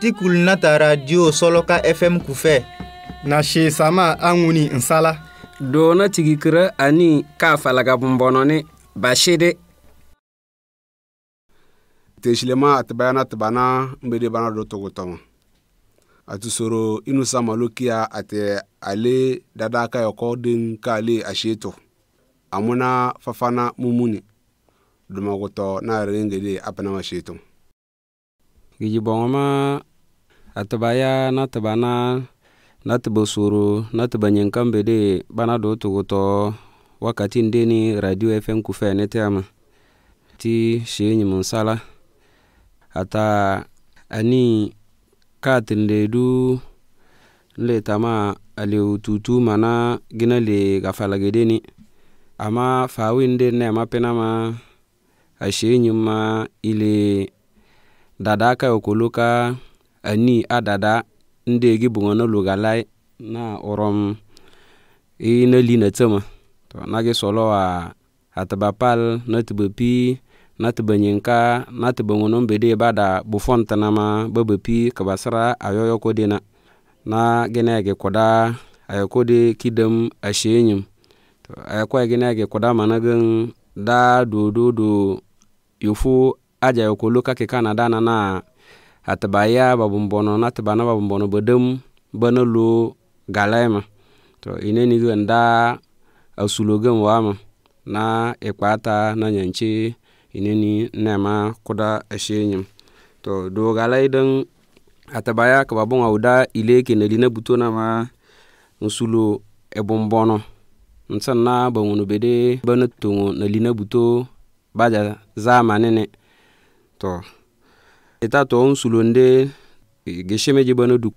tikulu nata radio sɔlɔka fm kufɛ na shee sama a ŋuni n sala doona ani kaa falaga bumbɔnɔ ni bashede tesilema a tɩ ba bana n be de bana do togo tɔŋɔ a tɩ soro inu sama lokia a tɩ ale dadaka yɔkɔ den ka ale a shee tʋ a mʋna fafana mumuni dʋmagʋtɔ na a rẽngede a panama shee tʋ gijibɔŋɔ ma a ba ya na tɩ ba na na ba soro na tɩ ba de ba na do tɩ wakati ndeni deni radio fm kufɛ ne tɩyama tɩ shee yĩm ata ani ka tɩ le du le tama ale le mana gina le ka deni ama fawi n ne ma pinama a ma ile dadaka okolo ka ani adada nde gi bungo no luga lai na orom i na tsema to nagi solo wa atba pal na tbo pi na tbo nyinka na tbo ŋonon bede bada bufon tinama ba bo pi kibasira ayoyo dị na na gine gi kuda ayokode kidem ashenyim gị ayokwa gine gi kuda managin da dododo yofu aja yokolo kaki kana dana na atɩba ya ba bumbono na ba na ba bʋŋbɔnɔ bɔdɔm bana lo galɛmɛ tɔ inenigi n da a wa ma na na kpaata na ni ineni nema kuda eshenyim to do galai dɔn atɩba ya ka ba bon a da ile ke na butona ma na ma nsulo e bumbono nsan na ba ŋunu bede bana toŋo na li na buto ba ja ne. to ita to sulonde gesheme jibano duk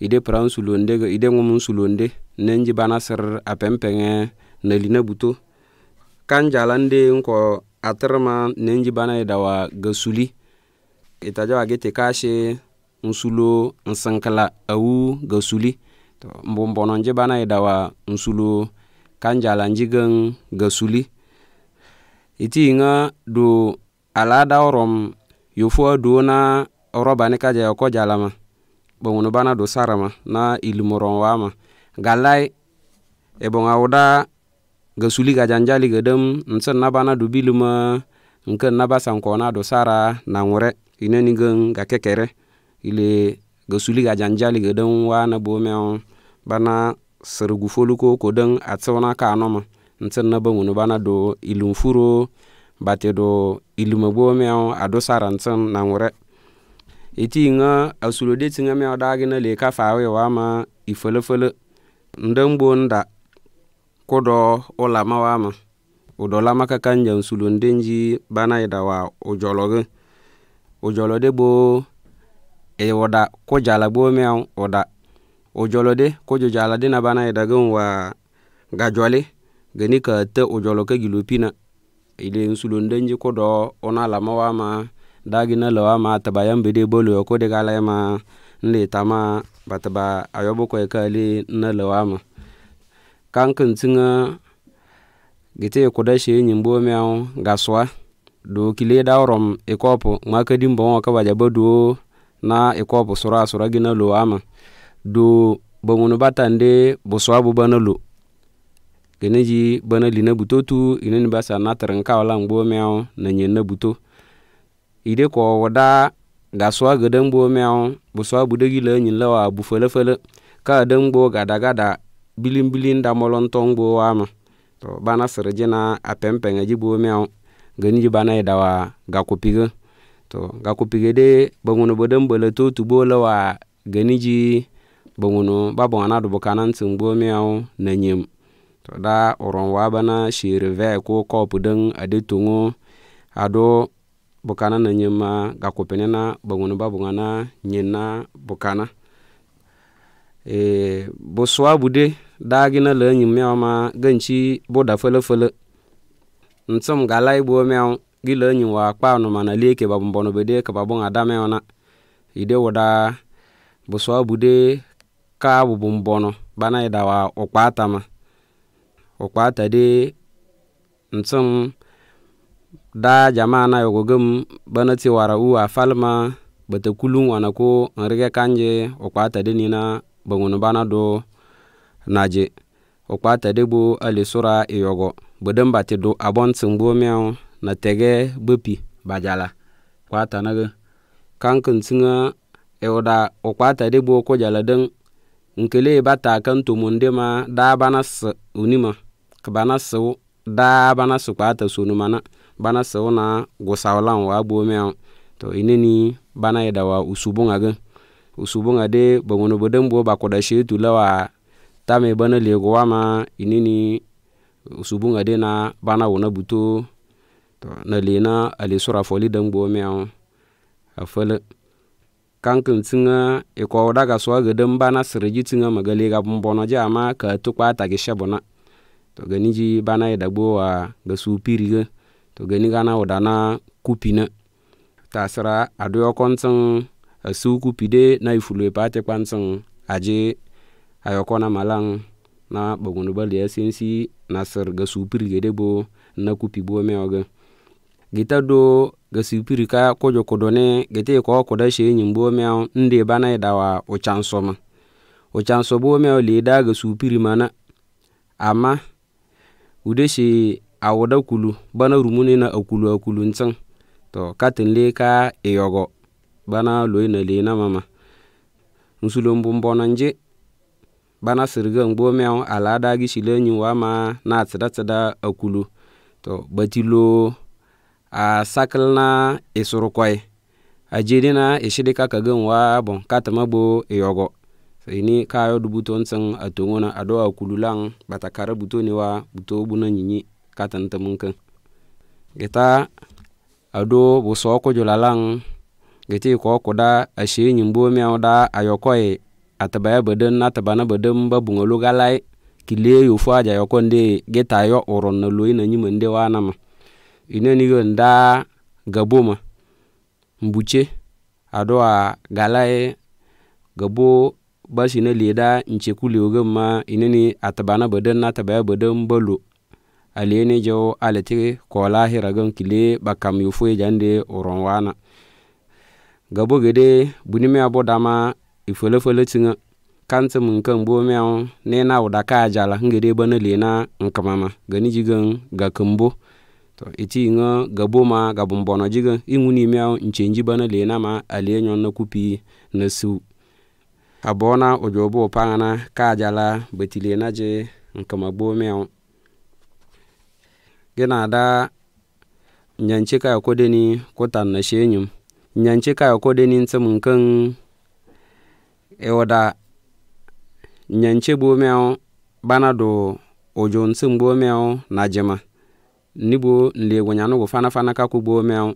ide pra sulonde ide ngomong sulonde nen jibana ser apempenge nelina buto kan jalande nko atrma nen jibana dawa gasuli ita jawa gete kashe nsulo nsinkala awu gasuli to mbombono jibana dawa nsulo kan jalanji gan gasuli iti inga do aladaworom yofuwa do na roba ni kaja yoko jalama bongono bana do ma na ilimoron ma galai e bonga oda ga suli ga janjali ga dem nsen na bana do biluma nken na basan ko na do sara na ngure ineni gen ga kekere ile ga suli ga janjali ga dem wa na bo me bana sergu foluko ko den na ka ma nsen na bongono bana do ilumfuro batedo ilumogbo mew adu sarantsin na ŋure iti ŋa asulode tiŋa mew dagi na le ka fawe wama ifolofolo ndan gbon da kudo ulama wama udo lama kakanjan sulunde ji banaida wa ujologi ujolode gbo e uda kujala gbo mew uda ujolode kujujala dina banaida gin wa gajoli gini ka te ujolo ka gilopina ile insulonden ji kudo ona lama wa ma dagi na lawa ma taba yan bide bolo yo kode gala ma nde tama bataba ayobo ko kali na lawa ma kankan tinga gite ko da she nyin bo gaswa do kile da rom ikopo e ma ka dimbo ka baja bodu na ikopo e sura sura gina lawa ma do bangun batande buswa bu banalu kene ji bana li na buto tu ine ni basa na tarin ka wala ngbo mew na nye na buto ide ko wada ga so ga dan bo mew bu so bu degi la nyin lawa bu fele fele ka dan bo ga da ga da bilin bilin da molon ton bo wa to bana sir jina a pempen ji bo mew gani bana da wa ga ku to ga ku pige de bangono bodan bala to tu bo lawa gani ji bangono babon ana dubu bo mew na nyem to da uron wabana shiri ve ku kopu din adi tungu ado bukana na nyima ga kupini na bangun ba bungana nyina bukana e bu suwa bude dagi gina le nyim mewa ma ganci bu da fele fele ntsum ga lai bu mewa gi le nyim wa kpa no mana leke ba bombono bede ka ba bunga da mewa na ide woda bu suwa bude ka bu bombono bana ida wa okpa atama ukpa tadi mtsum da jamaa nayogogum banati wara u a falma bata kulun wana ko nrige kanje ukpa tadi nina bangun bana do naje ukpa tadi bu ali sura iyogo e budin bati do abon tsumbo mew na tege bupi bajala kwa tanaga kankin tsinga ewda ukpa tadi bu ko jala din nkele bata kan tumunde ma da bana unima ka ba na seu daa ba na su kpaa ta na ba na na gusau wa gboo miau to ineni ba na yeda wa usubunga gin usubunga de ba ŋono boden bo ba kuda shetu la wa tame ba na legu wa ma ineni usubunga de na ba na wuna buto to na le na a foli den gboo miau a fele kankin tiŋa i kɔu daga suwa gedan ba na siriji tiŋa maga lega bumbono ja ma ka tukpa tagi shebuna to gani ji bana ida gbowa ga su piri ga to gani gana wada na kupi na ta sara adu yokontin a su kupi de na ifulu ipa ati kwantin aje ayoko na malan na bagunu bali ya sensi na sar ga su piri ga de na kupi bo me oga gita do ga su piri ka kojo kodo ne gita ko koda she nyin bo me ndi bana ida wa uchan soma me o le da ga su piri mana amma ude shi kulu bana rumuni na akulu akulu ntsəŋ to katin le ka iyogo e bana loi na le na mama na nje bana sirgə ngbo miau ala dagi shi nyi wa ma na tsida tsida akulu to bati lo a sakəl na isurukoi e ajede na ishidika e kagən wa bon katəma bo iyogo ini kayo du buton atongona ado adoa kululang batakara butoni wa buto buna nyinyi katan temunkan geta ado buso ko julalang geti ko koda ashe nyimbo mi oda ayokoi atabaya beden na tabana beden ba bungolo galai kile yo fo aja yokonde geta yo oron na loyi na nyima nde wa nama ine ni yo nda gaboma mbuche ado a galai gabo basi ne lieda ku kulio ge ma ne a taba na na taba ya tabaya beden ne jau jo aleti ko lahira gan kile ba bakam yufo e jande uron wana gabo gede bunime abo dama ifele fele tinga kanta mun kan bo mew ne na da ka jala ngede bana lena nkamama gani jigan ga kumbo to iti nga gabo ma gabumbono jigan inguni mew nchenji bana na ma nyo na kupi na su a bona o jobo pangana ka betile naje je nkama gbo mew gina da nyanci ka ko deni ko na shenyum nyanci ka ko deni ntsim ewoda e nyanci gbo mew bana do ojo ntsim gbo mew na jema nibo nlego nyanu go fana fana ka ku gbo mew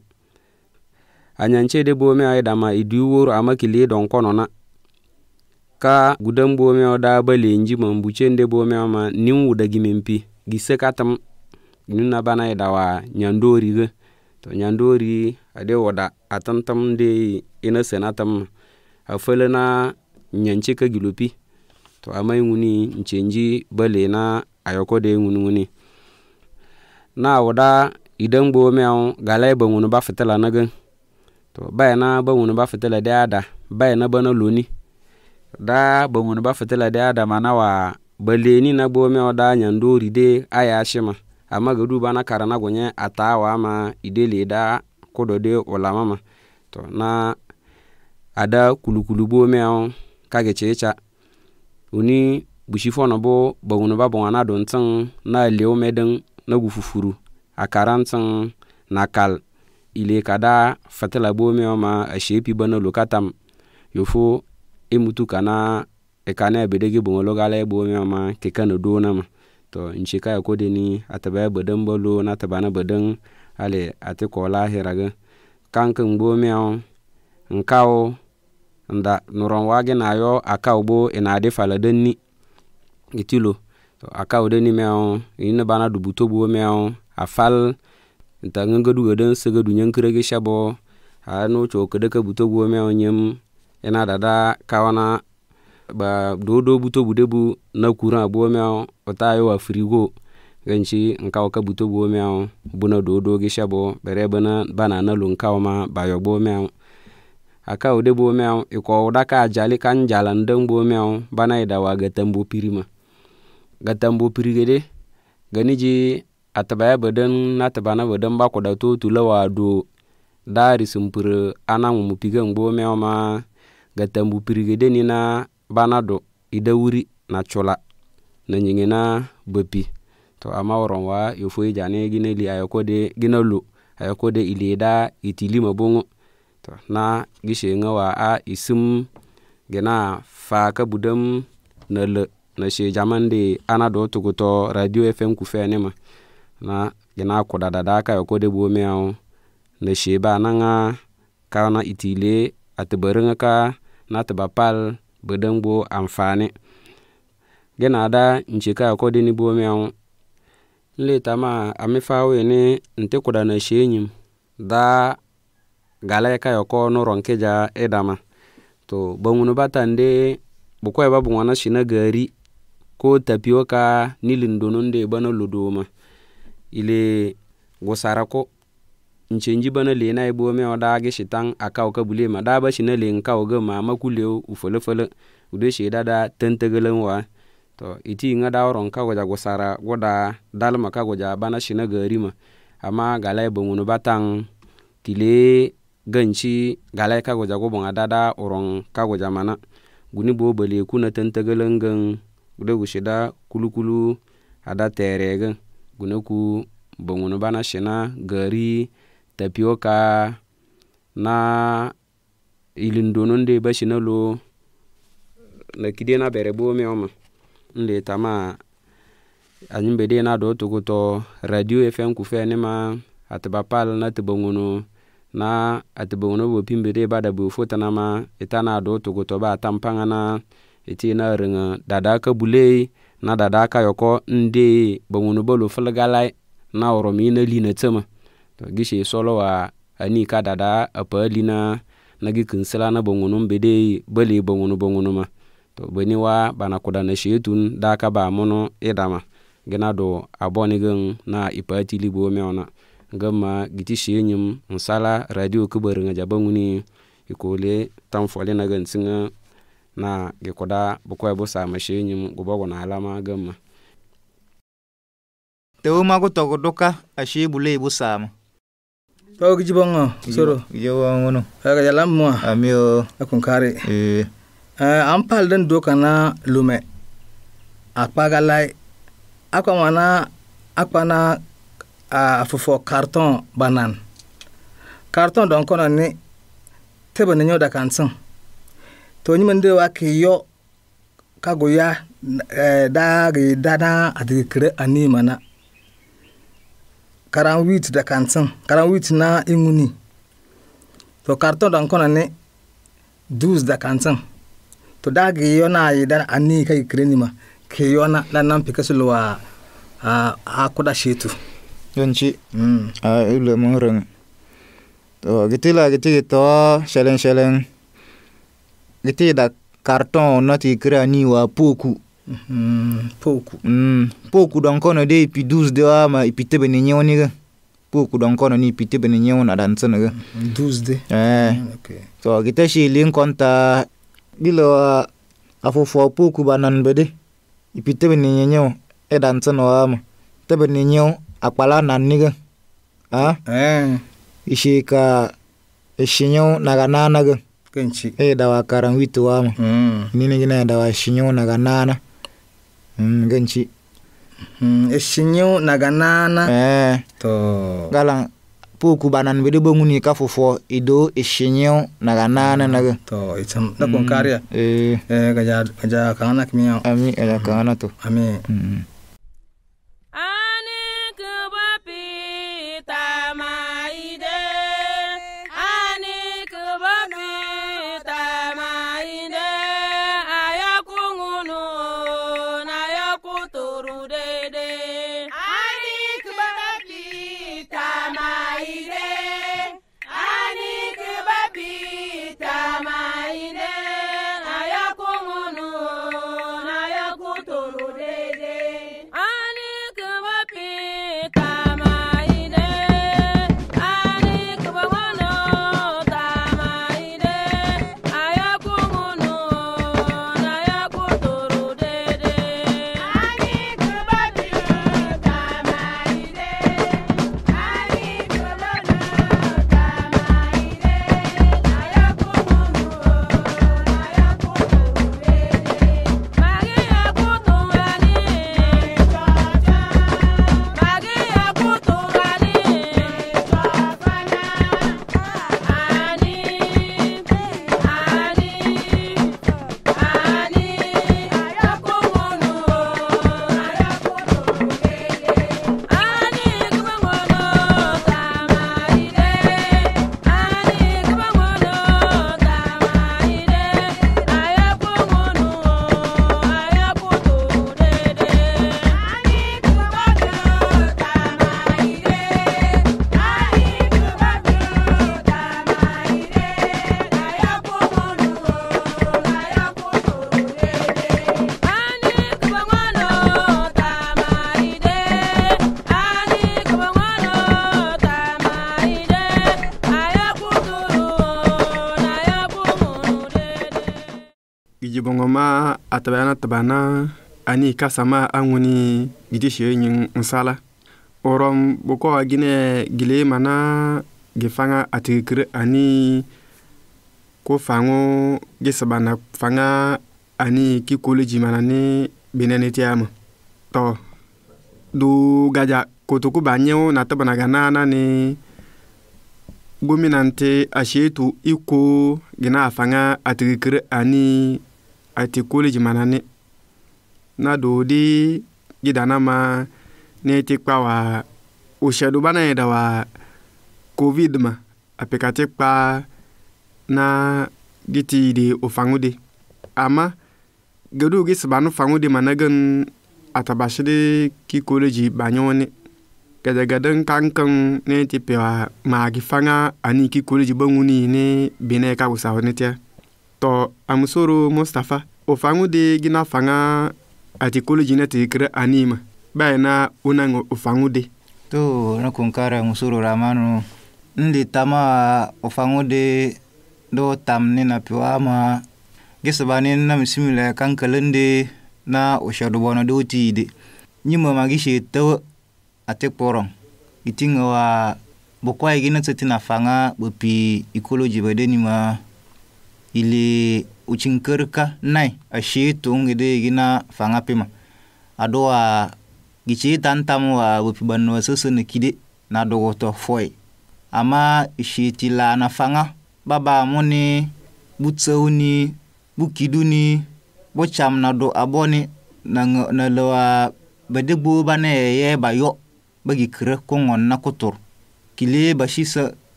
anyanci de gbo mew idama idu amakili don na ka gudan bome da ba inji e man nde bome ma nin wuda gimin pi gi sekatam nuna bana da wa nyandori ge to nyandori ade wada atantam de ina senatam a na nyanche ka gilopi to amai nguni nchenji bale na ayoko de nguni nguni na wada idan an galai ba ngunu ba fitala na gan to bayana na ba ba fitala de ada bai na bana loni da bongon ba fitila da wa nawa baleni na gbome oda nyandori de aya ashima amma ga duba na kara na atawa ma idele da kodo de ulama ma to na ada kulukulu gbome on kage checha uni bushi fono bo bongon ba bongon na don tin na lewo medin na gufufuru akarantin nakal ile kada fatila gbome ma a shepi bana lokatam yofo emutu kana ekana ebede gi boŋo lo gala egbo mi mama keka no do ma to nshi ka yoko dini ataba eboden bo lo na taba na boden ale ati ko la hira gi kanke ngbo miao nkao nda nuron wagi na yo akao bo ina adi fala ni itilo to akao denni miao ina bana dubuto bo miao afal nta ngengadu gaden segadu nyankirege shabo ha no cho kedeka buto bo miao nyem ina dada kawana ba dodo buto bu na kuran abuwa ota yo wa frigo ganchi nka ka buto buwo buna dodo gisha bo bere bana bana na lu nkawo ma bayo buwo miao aka ude buwo miao iko daka ajali kan jala dan buwo miao bana ida wa gatambo pirima gatambo pirigede ji atabaya badan na tabana badan ba kwada tulawa do dari sumpur ana mu pigan buwo miao ma gatambu pirigede ni na bana ida wuri na chula na nyiŋe na bepi to ama woron wa yofoi jani gine li ayokode gina lo ayokode ili da itili mabungu to na gisheŋa wa a isim gina fa kabudam na le na she jamandi ana do tuguto radio fm kufenima na gina kudada da ka yokode bomeyau na she ba naŋa kana itile atibariŋa ka na tɩ ba pall bɩ da amfani gẽ naada n chika a kodi ni boomɛ ŋɔ n le tamaa a mi faa weene n tɩ kuda na sheenyim daa gala ka yɔkɔ no rɔnkeja e to ba ŋunu ba tande bu kɔɛ ba bu gari ko tapio ka nilin dononde ba na lodooma ile gusara ko nchenji bana le na ibo me oda gi shitan aka oka bule ma da ba shi na le nka oga ma ma kule ufole fole ude shi da da tentagelen wa to iti nga da oron ka goja gosara goda dal ma ka goja bana shi na gari ma amma galai bo ngunu batang tile ganci galai ka goja go bonga da da oron ka goja mana guni bo bale ku na tentagelen gan ude gushi da kulukulu ada tere gan gune ku bo ngunu bana shi na gari tapioca na ilindonundi bashi na lo na kide na bere bome oma nle tama anyim bede na do tukuto radio fm ku ni ma atiba pal na tiba na atiba ngono bo pimbe de bada bo fota na ma itana e do tukuto ba tampanga na iti e na ringa dada ka bulei na dada ka yoko nde ba ngono bolo fulgalai na oromi na lina tsema to solo wa ani ka dada apa lina nagi kin sila na bongo bede bale bongonu bongonuma to bani wa bana kuda na shetun da ka ba mono idama gina do aboni gin na ipati libo meona gamma giti shenyim nsala radio kubarin ga jabanguni ikole tamfole na gan singa na gikuda bukwai busa mashenyim gubago na alama gamma tewo magu togo duka ashe bule busama o gi jibongo soro jibongo no ka jalam mo amio akon kare eh, eh an pal den do kana lume apaga lai akwa mana na ah, a fofo carton banan carton don kono ni tebe ne nyoda kansin to nyi mende wa ke yo kago ya eh, da ga dana adigre ani mana karan wit da kantin karan wit na inguni to karton dan kona ne dus da kantin to da ga yona yi dan anni kai kireni ma ke yona dan nan fika su luwa a kuda shetu yanci mm. a ile mun ran to gitila gitila to shelen shelen gitila da karton na ti kirani wa poku poku pouco. Mm, pouco de ipi dus de ama ipi tebe ni nyewo ni pouco don kono ni ipi tebe ni nyewo na dan tsene ga. de. Eh. Okay. So kita shi lin konta bilo afofo ah, pouco banan bede. Ipi tebe ni nyewo e dan tsene ama. Tebe ni nyewo akpala nan ni ga. Ah? Eh. Ishi ka ishinyo na ganana ga. Kenchi. E dawa karan witu ama. Ah, mm. Nini gina dawa ishinyo na ganana. Mm, ngenci mm, eshinyu naganana eh to galang puku banan bede bonguni kafufo ido eshinyu naganana naga to itam na konkaria mm, eh eh gaja gaja kana kimia ami gaja eh, kana to ami -hmm. tabana tabana ani kasama anguni gidishe nyin nsala orom boko gine gile mana gifanga atigre ani ko fango gisabana fanga ani ki koleji mana ni benene tiama to du gaja kotoku banyewo na tabana ganana ni gominante ashetu iko gina afanga atigre ani ati koleji mana ne na do de gidana ma ne ti kpa wa òṣèlú bá náà yẹn wa covid ma àpèkàtì kpa na giti de òfangu de ama gẹdú gi sibanu fangu de ma na gẹn àtàbàṣe de kí koleji bànyẹwò ne gẹdẹgẹdẹ nkankan ne ti pè wa fanga tɔ amusoro muso ro mustafa o fangu de gina fanga ati kolo jina ti kira anima bayi na o na o fangu de to ne kun kara muso ramanu n li tama o fangu de do tam ne na piwa ma gisaba ne na misimile kankalen de na o shadobono do ti de nyima magishe tawa ate kporong itiŋa wa bukwa igina e tsetina fanga bopi ikolo jibede nima ili ucin nai ashi tung gina fanga pima ado wa gici tan tam wa bupi banu sesene kide na dogo to foi ama ishi tila na fanga baba muni butseuni bukiduni bocham na do aboni na na lawa badegbo bana ye ba yo bagi kire ko ngonna kutur kile bashi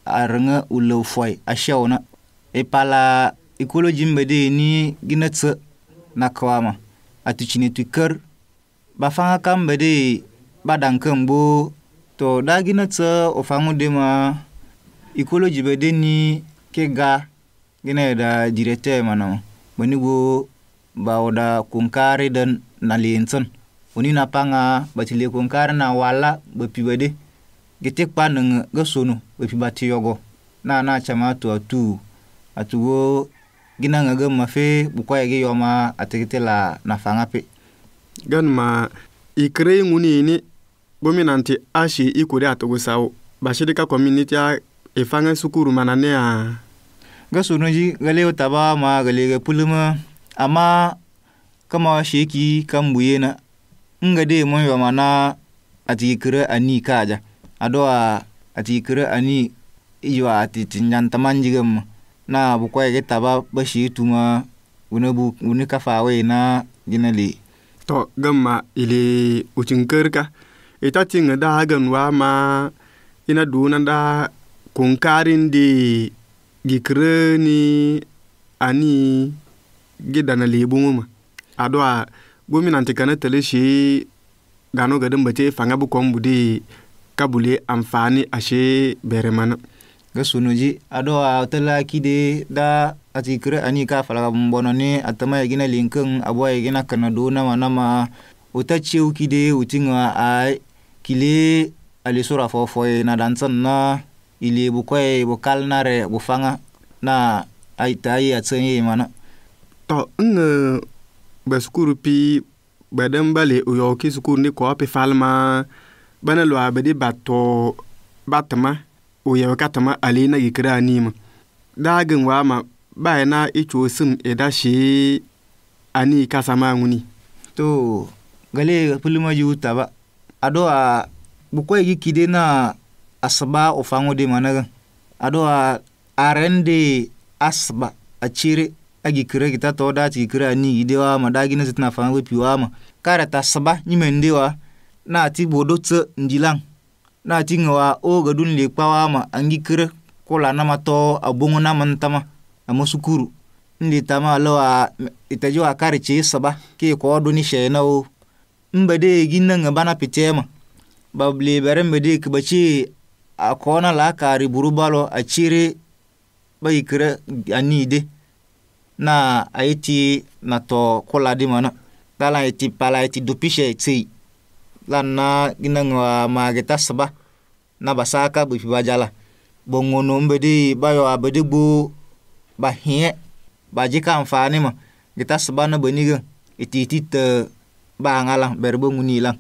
arnga ulo foi ashawna epala ikolo jimbe de ni gina tse na kawama atuchini tuker bafanga kambe de badankan bo to da gina tse ofangu de ma ikolo jibe de ni ke ga gina da direte mana bani bo ba oda kunkari dan na lintsan oni na panga batile kunkari na wala bapibe de gete kpa nung gasonu bapi bati yogo na na chama tu atu atugo gi na ŋa ge mafe bukwaye gi yoma a tigi ti la nafaŋa pi gan ma i kere i ŋuni yini gominanti a si i kuri ka community a i e sukuru manane a ge sunuji gele taba ma gele ge pulumö ama kama sheki kambuye na nga de mon yoma na ati ani kaja ado a ani iwa ati tinyan tamanjigem na bukwa ge taba bashi tuma wani bu wani kafa wai na gina le to gamma ile ucin kirka ita tinga da hagan ma ina duna da kunkarin de gikire ni ani gida na lebu mu adwa gominanti kana tele shi gano gadin bace fanga bu kombu di kabule amfani ashe beremana sunuji ado a tala kide da ati kire ani ka falaga bonone atama yagina linkin abo yagina kana do nama nama uta ciu kide utinga a kile ali sura fofo na dansan na ili bukoy bukal nare bufanga na aita yi atsenye mana to nga baskuru pi badan bale uyo ki sukuru ni ko pi falma bana lo abedi bato batma o yɛb ka tɩma na leena yikre a wa ama waama ba yɛ na ichu koo sẽn y da shee a nii kasa maa to gale pulma uta ba. ado a bukwa yi kide na asaba o fango de managa ado a arende asaba a cire a gikire kita to da ci gikira ani ide wa ama dagi na zitna fango piwa ama. kare ta saba nyime ndewa na ti bodo tse njilang na wa o gadun le kpawama angi kere kola nama to abongo nama ntama sukuru ndi tama a itaji wa kari che saba ke ko do ni she na o mba de ginna nga bana pitema bable bere mba de ke bace a kona la kari burubalo a chire bai kere ani de na aiti na to kola di mana dala iti pala iti dupishe tsi lanna ginang wa magita seba na basaka bu fi bajala bongono mbedi bayo abedi bu ba hiye ba amfani ma gita seba na beniga ititi te ba ngala berbo ngunilang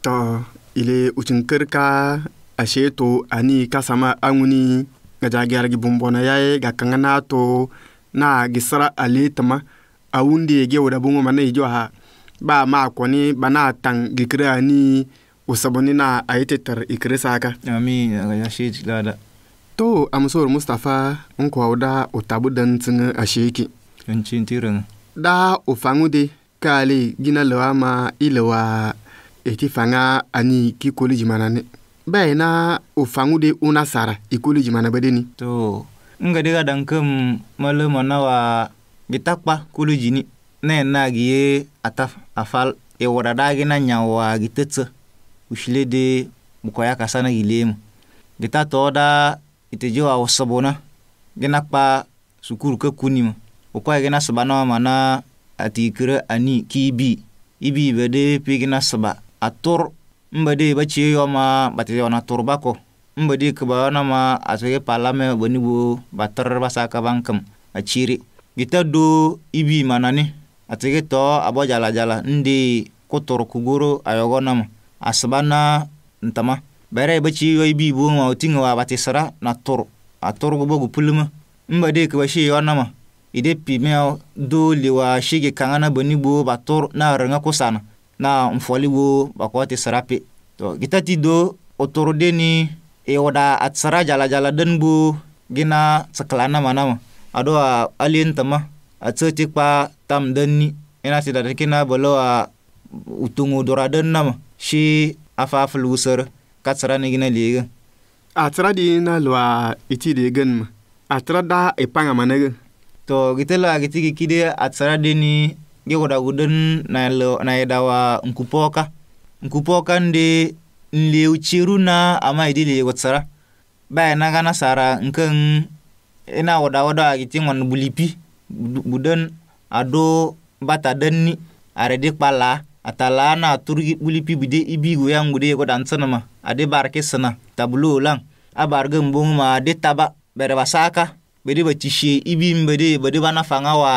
to ile ucinker ka ashe ani kasama anguni gaja gyargi bumbona yae ga kanga na to na gisara ali tama awundi ge wada bongo mana ijo ha ba ma kwani bana tan gikira ni usaboni na aitetar ikire saka amin ya shi da to amsor mustafa nkwa da utabu dan tsin asheki yancin tirin da ufangude kale gina lawa ma ilawa eti fanga ani ki koliji mana ne bai na ufangude una sara i koli mana bade ni to nga diga dan kam malama nawa gitakpa koliji ni ne nag ye ata afal e wadadaa gi na nyawa gi tetsə ushile de mukoya kasana gi gita toda ta tɔɔ daa iteje wa wo səbo na gi na kpa sukuru ke kuni mu ukoya gi na səba na ma na atikere ani ki ibi ibi be de pi gi na səba atur mbe de ba chie yɔ ma ba te yɔ na tur ba de ke ba na ma asoye palame ba ni bo ba ter ba sa ka ban kam achiri do ibi manani atigi to abo jala jala ndi kutur kuguru ayogonam asbana ntama bere bachi yoy bi bu ma utinga wa sara na tur atur go bogu puluma mba de ke bashi nama ide pimeo do liwa shige kangana boni bo bator na ranga kusana na mfoli wo bakwati pe, to kita ti do otoro deni e wada atsara jala jala den bu gina sekelana mana ma ado alien tama atse tikpa tam deni ena si dada kina bolo a ah, utungu dora dennama shi afa wusar katsara ni gina liga a ah, tsara di na lwa ah, iti de ma a tsara da e panga managa to gitela ki kide a tsara di ni ge goda guden na lo na wa nkupoka nkupoka ndi nle uchiru na ama idile gotsara ba na gana sara nkan ina wada wada giti wan bulipi buden. ado bata danni aredi kpala atala na turgi buli pibide ibi go yang gude go dansana ma ade barke sana tablo lang abarga mbong ma de taba bere basaka bede batishe ibi mbede bede bana fanga wa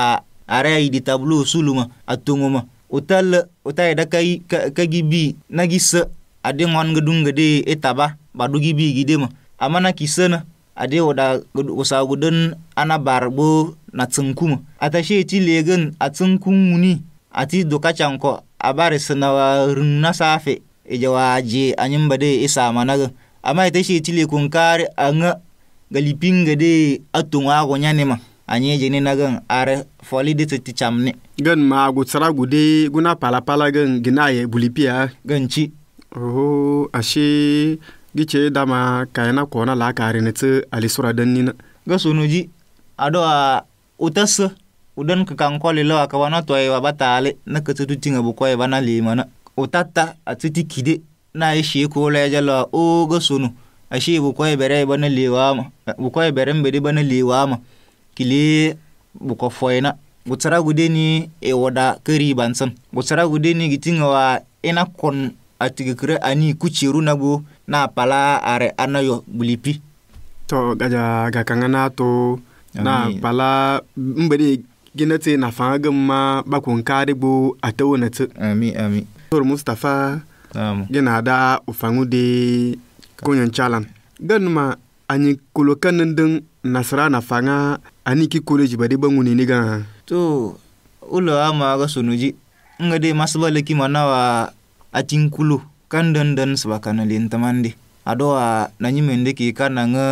are yi idi tablo suluma atunguma utal utai e da kai kagi bi nagisa ade ngon gedung gede etaba badugi bi gide ma amana kisana ade wada usa gudun ana barbo na tsinkum atashe ti legen a tsinkum muni ati dokacanko abari sinawa runna safe ijawa e je anyin bade isa e managa amma itashe e ti lekun kari anga galipinga de atunwa gonya ne ma anye jeni na gan are foli de ti chamne gan ma gu tsara gu guna pala pala gan gina ye bulipia gan ci oh ashe gice dama na kona la karine tse alisura sura nina ga sunu ji a utasa udan ka kan kwali lawa ka wana to wa batale na ka tutu tinga bu koy bana limana utata a titi kide na yi shi ko la jala o ga sunu a shi bu kwaye bere bana liwama e, bu kwaye bere mbede bana liwama kile bu ko foyna gutsara gude ni e wada kari bansan gutsara gude ni gitinga wa ina kon atigikire ani kuciru na bu na pala are ana yo bulipi to gaja ga kanga na to na pala mbere gina te na fanga gamma ba kun kare bo atawo na te ami ami tor mustafa gina da ufangu de konyon chalan ganuma anyi kolokan nan din nasara na fanga ani ki college ba de bangu ne ni ga to ulo ama ga sunuji ngade masbale ki manawa atinkulu kan denden sebakana lintamandi adoa nanyi mendiki kana nge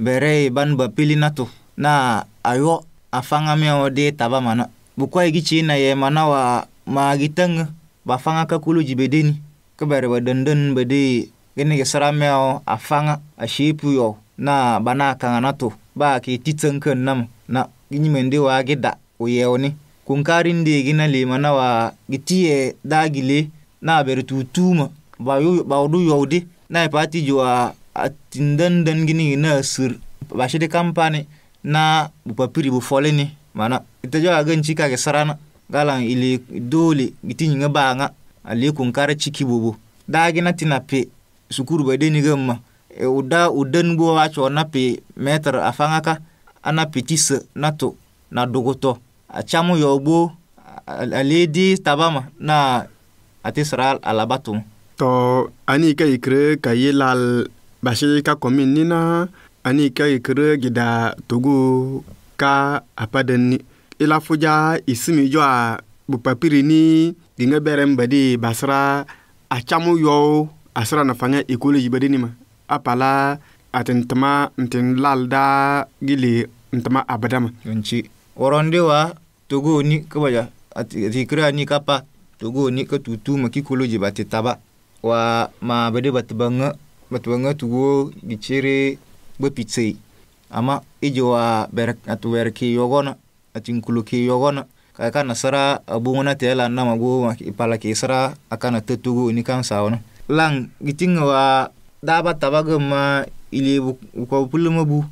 berei ban bapili natu na ayo afanga meo de taba mana bukwa igichi na ye mana wa magiteng bafanga ka kulu jibedeni kebere ba denden bede gene ge sara meo afanga ashipu yo na bana kanga natu ba ki titsenken nam na ginyi mende wa gida uyeoni kunkarin de gina le mana wa gitiye dagile na berutu tuma bawdu yowdi na pati jua atindan ah, dan gini na sur sir de kampani na bupapiri bufoleni mana ita jua agan chika ke sarana galan ili dole giti nyinga banga ali kunkara chiki bubu dagi na tina pe sukuru bade ni ma e eh, uda udan bo wacho na pe meter afanga ah, ka ana ah, pitise nato na to na dogoto achamu yobo aledi tabama na atisral alabatum to ani ka ikre ka yelal bashi ka komin nina ani ka ikre gida togo ka apaden ila fuja isimi jo a bupapiri ni ginga berem badi basra achamu yo asra na fanga ikule badi nima apala atintama ntin lalda gili ntama abadama nci wa togo ni kabaja atikira ni kapa togo ni ka tutuma kikolo jiba taba wa ma bade batu banga batu banga tugo gicere ba pitse ama ijo wa berak atu berke yogona atin kuluke yogona kai kan nasara abu ngona tela na magu ipala ke sara akana tetugo ini kan sawana lang giting wa daba tabaga ma ile ko puluma bu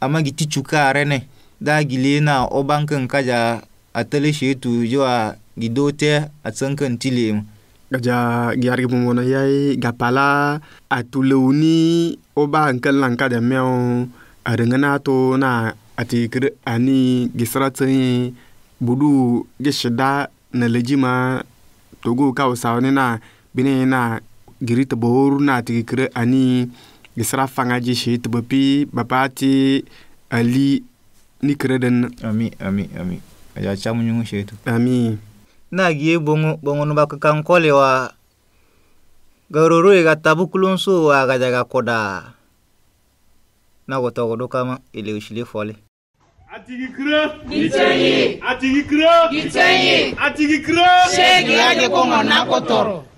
ama giti cuka rene da gile na obankan kaja atele tu jo a gidote atsankan tilim gaja giargi bumono yai gapala atuluni oba hankal lanka da mew adengana to na ati kir ani gisratin budu gishida na lejima togo ka usawni na bine na giri taboru na ati ani gisra fanga jishi tabapi bapati ali ni den ami ami ami aja chamu nyungu shetu ami na gie bongo bongo nuba kekankole wa garoro e ga tabu kulonso wa koda na go to do kama ile ushile fole atigi kre gitenyi atigi kre gitenyi atigi kre shege age kongo na kotoro